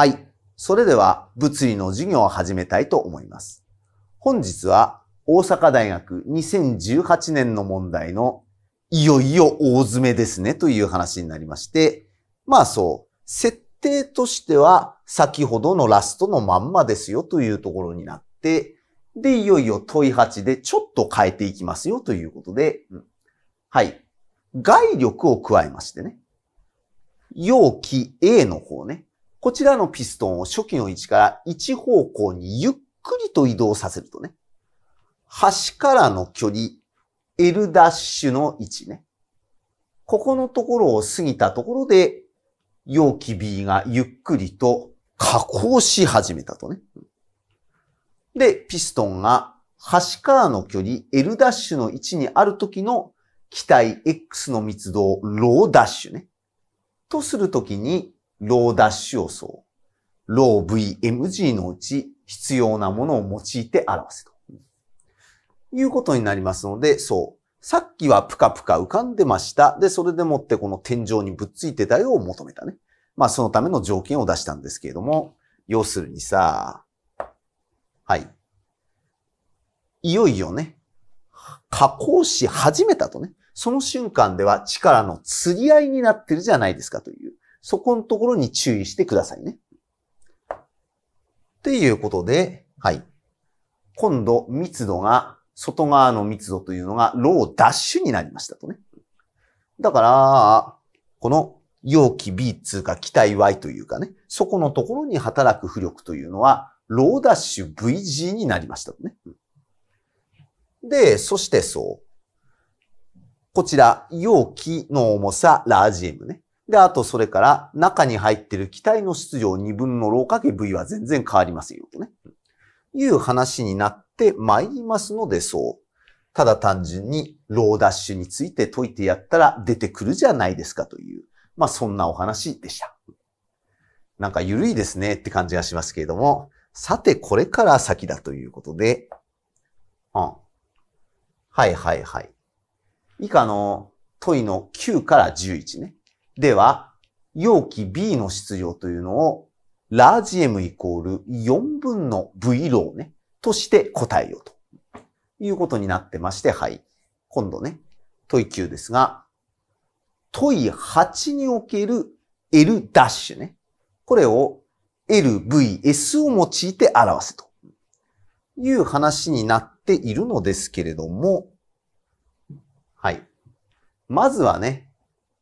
はい。それでは物理の授業を始めたいと思います。本日は大阪大学2018年の問題のいよいよ大詰めですねという話になりまして、まあそう、設定としては先ほどのラストのまんまですよというところになって、で、いよいよ問い8でちょっと変えていきますよということで、うん、はい。外力を加えましてね。容器 A の方ね。こちらのピストンを初期の位置から一方向にゆっくりと移動させるとね、端からの距離、L ダッシュの位置ね。ここのところを過ぎたところで、容器 B がゆっくりと加工し始めたとね。で、ピストンが端からの距離 L ダッシュの位置にある時の気体 X の密度をローダッシュね。とするときに、ローダッシュをそう、ロー VMG のうち必要なものを用いて表すと。いうことになりますので、そう。さっきはぷかぷか浮かんでました。で、それでもってこの天井にぶっついてたよを求めたね。まあ、そのための条件を出したんですけれども、要するにさ、はい。いよいよね、加工し始めたとね、その瞬間では力の釣り合いになってるじゃないですかという。そこのところに注意してくださいね。っていうことで、はい。今度、密度が、外側の密度というのが、ローダッシュになりましたとね。だから、この容器 B 通か気体 Y というかね、そこのところに働く浮力というのは、ローダッシュ VG になりましたとね。で、そしてそう。こちら、容器の重さ、ラージ M ね。で、あとそれから中に入ってる気体の質量2分の 6×V は全然変わりませんよとね。いう話になってまいりますのでそう。ただ単純にローダッシュについて解いてやったら出てくるじゃないですかという。まあそんなお話でした。なんか緩いですねって感じがしますけれども。さてこれから先だということで。うん。はいはいはい。以下の問いの9から11ね。では、容器 B の質量というのを、ラージ M イコール4分の V ローね、として答えようということになってまして、はい。今度ね、問い9ですが、問い8における L' ダッシュね。これを LVS を用いて表せという話になっているのですけれども、はい。まずはね、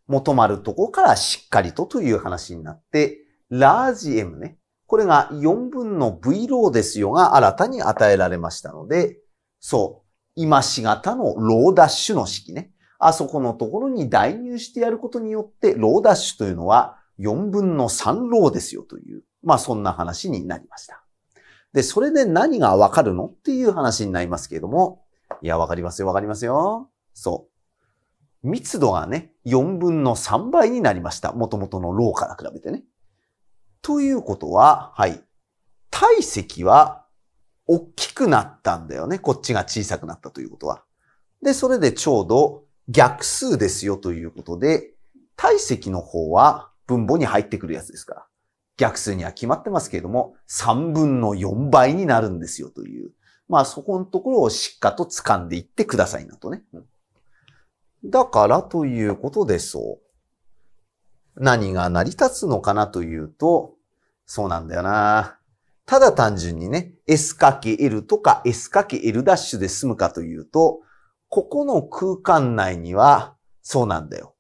求まるとこからしっかりとという話になって、ラージ M ね。これが4分の V ローですよが新たに与えられましたので、そう、今し型のローダッシュの式ね。あそこのところに代入してやることによって、ローダッシュというのは4分の3ローですよという、まあそんな話になりました。で、それで何がわかるのっていう話になりますけれども、いや、わかりますよ、わかりますよ。そう。密度がね、4分の3倍になりました。元々のローから比べてね。ということは、はい。体積は大きくなったんだよね。こっちが小さくなったということは。で、それでちょうど逆数ですよということで、体積の方は分母に入ってくるやつですから。逆数には決まってますけれども、3分の4倍になるんですよという。まあそこのところをしっかと掴んでいってくださいなとね。うんだからということでしょう。何が成り立つのかなというと、そうなんだよな。ただ単純にね、S×L とか S×L' ダッシュで済むかというと、ここの空間内には、そうなんだよ。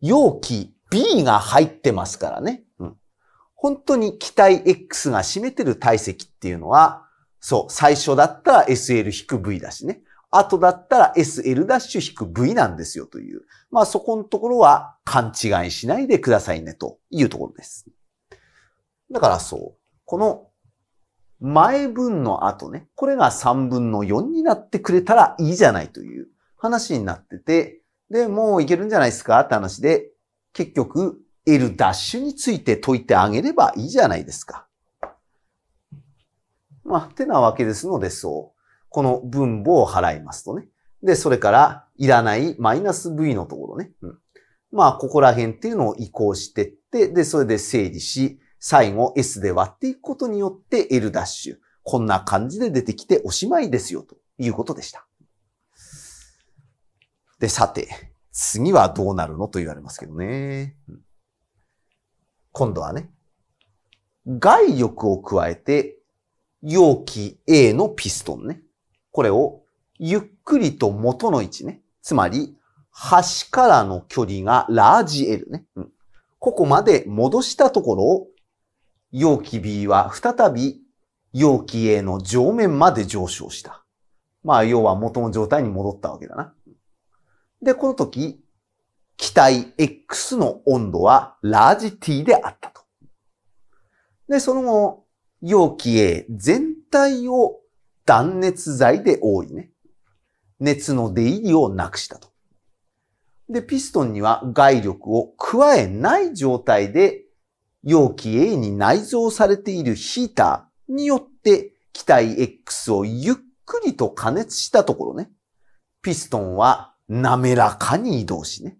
容器 B が入ってますからね。うん、本当に気体 X が占めてる体積っていうのは、そう、最初だったら SL-V だしね。後だったら SL'-V なんですよという。まあそこのところは勘違いしないでくださいねというところです。だからそう。この前分の後ね、これが3分の4になってくれたらいいじゃないという話になってて、で、もういけるんじゃないですかって話で、結局 L' について解いてあげればいいじゃないですか。まあ、てなわけですのでそう。この分母を払いますとね。で、それから、いらないマイナス V のところね。うん、まあ、ここら辺っていうのを移行してって、で、それで整理し、最後 S で割っていくことによって L' ダッシュ。こんな感じで出てきておしまいですよ、ということでした。で、さて、次はどうなるのと言われますけどね。うん、今度はね、外力を加えて、容器 A のピストンね。これをゆっくりと元の位置ね。つまり、端からの距離がラージ L ね。うん、ここまで戻したところを、容器 B は再び容器 A の上面まで上昇した。まあ、要は元の状態に戻ったわけだな。で、この時、気体 X の温度はラージ T であったと。で、その後、容器 A 全体を断熱材で覆いね。熱の出入りをなくしたと。で、ピストンには外力を加えない状態で容器 A に内蔵されているヒーターによって気体 X をゆっくりと加熱したところね、ピストンは滑らかに移動しね、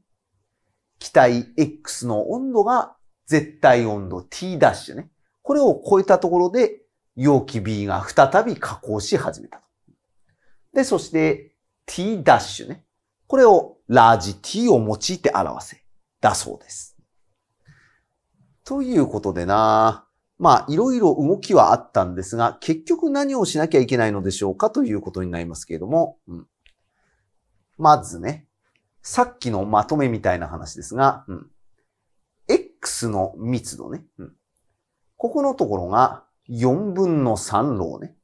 機体 X の温度が絶対温度 T' ね、これを超えたところで容器 B が再び加工し始めたと。で、そして t' ダッシュね。これをラージ t を用いて表せ。だそうです。ということでなまあ、いろいろ動きはあったんですが、結局何をしなきゃいけないのでしょうかということになりますけれども、うん、まずね、さっきのまとめみたいな話ですが、うん、X の密度ね、うん、ここのところが4分の3ローね。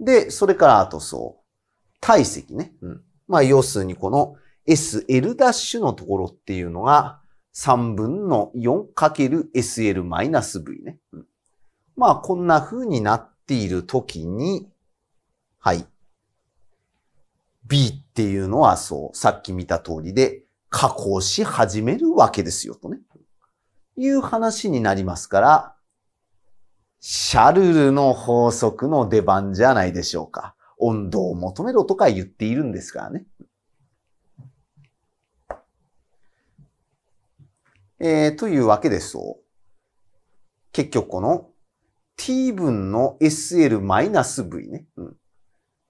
で、それからあとそう、体積ね。うん、まあ、要するにこの SL' ダッシュのところっていうのが、3分の 4×SL-V ね。うん、まあ、こんな風になっているときに、はい。B っていうのはそう、さっき見た通りで、加工し始めるわけですよ、とね。いう話になりますから、シャルルの法則の出番じゃないでしょうか。温度を求めろとか言っているんですからね。えー、というわけですと、結局この t 分の SL-V ね。うん、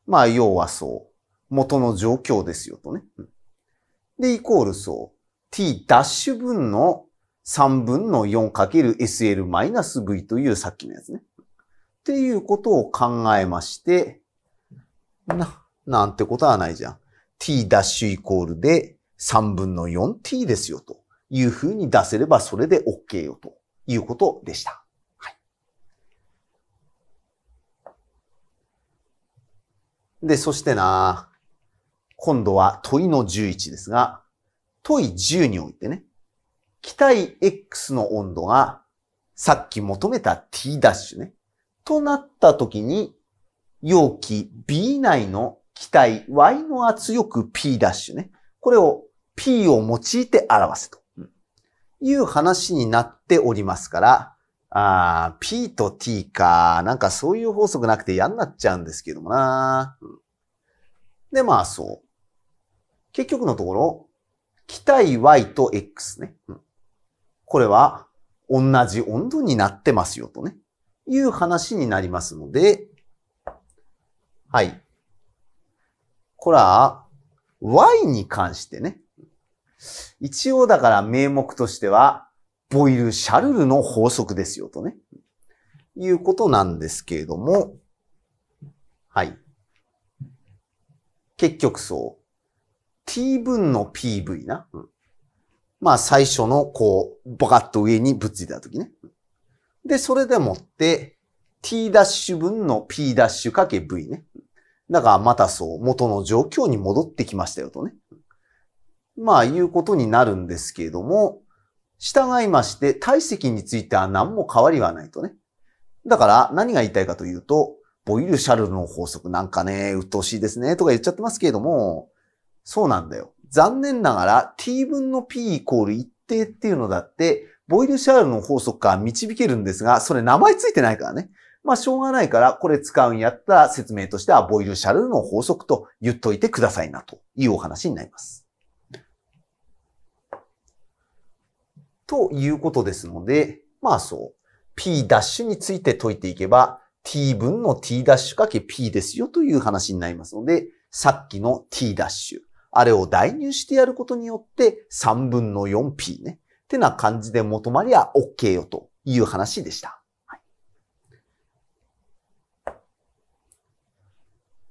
まあ、要はそう。元の状況ですよとね。うん、で、イコールそう。t ダッシュ分の3分の 4×SL-V というさっきのやつね。っていうことを考えまして、な、なんてことはないじゃん。t' イコールで3分の 4t ですよというふうに出せればそれで OK よということでした。で、そしてな、今度は問いの11ですが、問い10においてね、気体 X の温度がさっき求めた T' ダッシュね。となった時に、容器 B 内の気体 Y の圧力 P' ダッシュね。これを P を用いて表すと。いう話になっておりますから、あ P と T か、なんかそういう法則なくて嫌になっちゃうんですけどもな。で、まあそう。結局のところ、気体 Y と X ね。うんこれは同じ温度になってますよとね、いう話になりますので、はい。これは Y に関してね、一応だから名目としては、ボイル・シャルルの法則ですよとね、いうことなんですけれども、はい。結局そう。t 分の pv な。うんまあ最初のこう、バカッと上にぶっついた時ね。で、それでもって、t' ダッシュ分の p' ダッシュけ v ね。だからまたそう、元の状況に戻ってきましたよとね。まあいうことになるんですけれども、従いまして体積については何も変わりはないとね。だから何が言いたいかというと、ボイルシャルルの法則なんかね、鬱陶しいですねとか言っちゃってますけれども、そうなんだよ。残念ながら t 分の p イコール一定っていうのだって、ボイルシャールの法則から導けるんですが、それ名前ついてないからね。まあ、しょうがないから、これ使うんやったら説明としては、ボイルシャールの法則と言っといてくださいな、というお話になります。ということですので、まあそう、p' について解いていけば、t 分の t' かけ p ですよという話になりますので、さっきの t' あれを代入してやることによって、3分の 4p ね。ってな感じで求まりゃ OK よという話でした。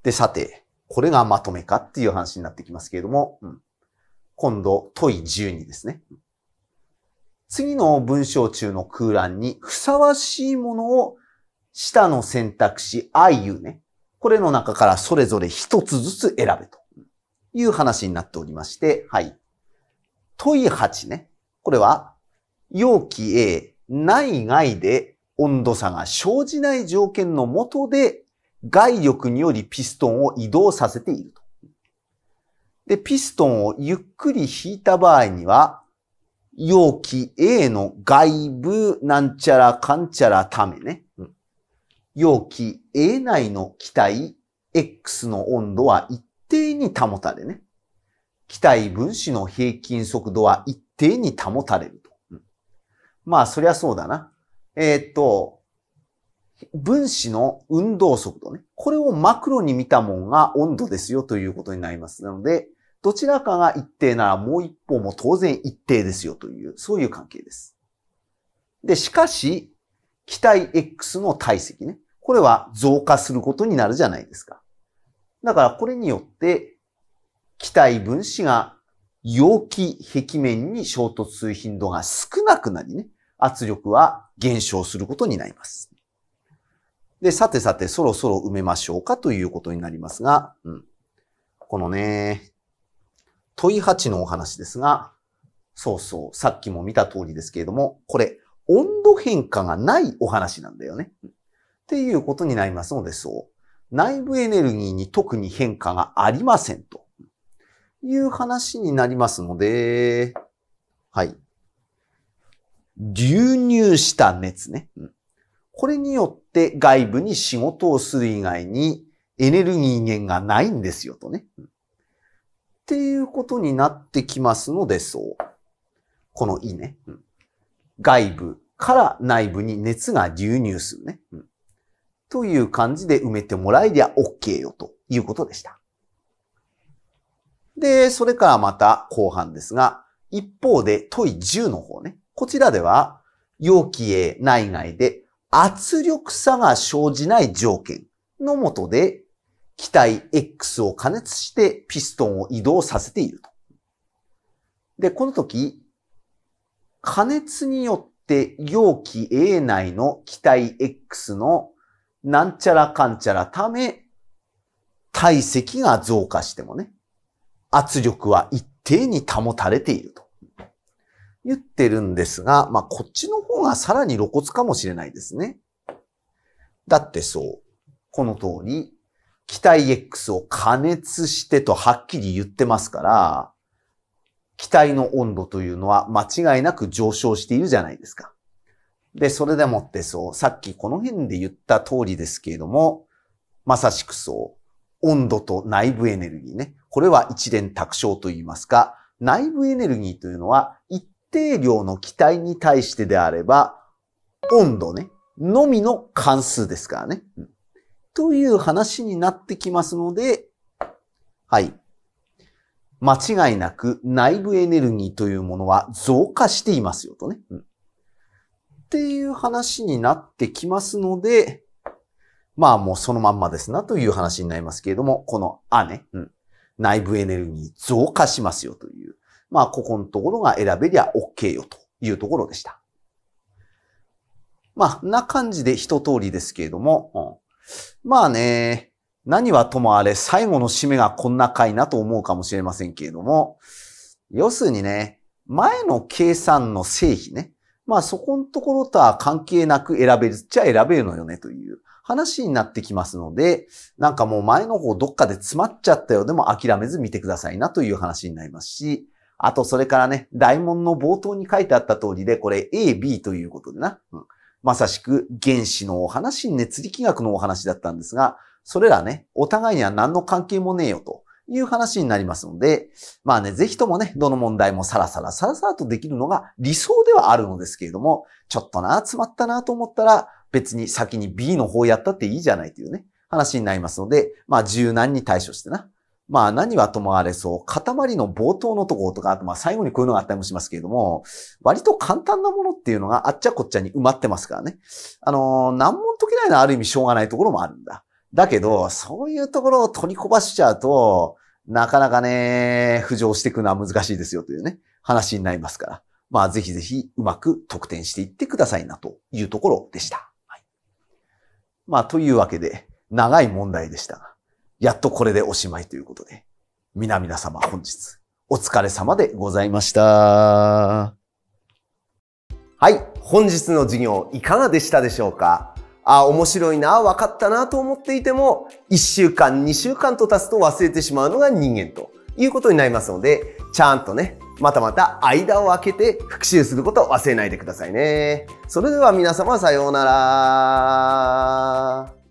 で、さて、これがまとめかっていう話になってきますけれども、うん、今度、問い12ですね。次の文章中の空欄にふさわしいものを下の選択肢あいうね。これの中からそれぞれ一つずつ選べと。いう話になっておりまして、はい。問い8ね。これは、容器 A、内外で温度差が生じない条件のもとで、外力によりピストンを移動させていると。で、ピストンをゆっくり引いた場合には、容器 A の外部なんちゃらかんちゃらためね。容器 A 内の気体 X の温度は一定に保たれね。気体分子の平均速度は一定に保たれると。うん、まあ、そりゃそうだな。えー、っと、分子の運動速度ね。これをマクロに見たもんが温度ですよということになります。なので、どちらかが一定ならもう一方も当然一定ですよという、そういう関係です。で、しかし、気体 X の体積ね。これは増加することになるじゃないですか。だからこれによって、気体分子が容器壁面に衝突する頻度が少なくなりね、圧力は減少することになります。で、さてさて、そろそろ埋めましょうかということになりますが、うん、このね、問い8のお話ですが、そうそう、さっきも見た通りですけれども、これ、温度変化がないお話なんだよね。っていうことになりますので、そう。内部エネルギーに特に変化がありませんという話になりますので、はい。流入した熱ね。これによって外部に仕事をする以外にエネルギー源がないんですよとね。っていうことになってきますので、そう。このいね。外部から内部に熱が流入するね。という感じで埋めてもらえりゃ OK よということでした。で、それからまた後半ですが、一方で問い10の方ね。こちらでは、容器へ内外で圧力差が生じない条件のもとで、機体 X を加熱してピストンを移動させていると。で、この時、加熱によって容器 A 内の機体 X のなんちゃらかんちゃらため、体積が増加してもね、圧力は一定に保たれていると。言ってるんですが、まあ、こっちの方がさらに露骨かもしれないですね。だってそう。この通り、気体 X を加熱してとはっきり言ってますから、気体の温度というのは間違いなく上昇しているじゃないですか。で、それでもってそう、さっきこの辺で言った通りですけれども、まさしくそう、温度と内部エネルギーね。これは一連卓章と言いますか、内部エネルギーというのは、一定量の気体に対してであれば、温度ね、のみの関数ですからね。という話になってきますので、はい。間違いなく内部エネルギーというものは増加していますよとね。うんっていう話になってきますので、まあもうそのまんまですなという話になりますけれども、このあね、うん、内部エネルギー増加しますよという、まあここのところが選べりゃ OK よというところでした。まあ、な感じで一通りですけれども、うん、まあね、何はともあれ最後の締めがこんな回なと思うかもしれませんけれども、要するにね、前の計算の正否ね、まあそこのところとは関係なく選べるっちゃ選べるのよねという話になってきますので、なんかもう前の方どっかで詰まっちゃったよでも諦めず見てくださいなという話になりますし、あとそれからね、大門の冒頭に書いてあった通りで、これ A、B ということでな、うん、まさしく原子のお話、熱力学のお話だったんですが、それらね、お互いには何の関係もねえよと。いう話になりますので、まあね、ぜひともね、どの問題もさらさらさらさらとできるのが理想ではあるのですけれども、ちょっとな、詰まったなと思ったら、別に先に B の方やったっていいじゃないというね、話になりますので、まあ柔軟に対処してな。まあ何はともあれそう、塊の冒頭のところとか、あとまあ最後にこういうのがあったりもしますけれども、割と簡単なものっていうのがあっちゃこっちゃに埋まってますからね。あのー、難問解けないのはある意味しょうがないところもあるんだ。だけど、そういうところを取りこばしちゃうと、なかなかね、浮上していくのは難しいですよというね、話になりますから。まあ、ぜひぜひうまく得点していってくださいなというところでした。はい、まあ、というわけで、長い問題でしたが、やっとこれでおしまいということで、皆々様本日、お疲れ様でございました。はい、本日の授業いかがでしたでしょうかあ、面白いな、分かったなと思っていても、1週間、2週間と経つと忘れてしまうのが人間ということになりますので、ちゃんとね、またまた間を空けて復習することを忘れないでくださいね。それでは皆様さようなら。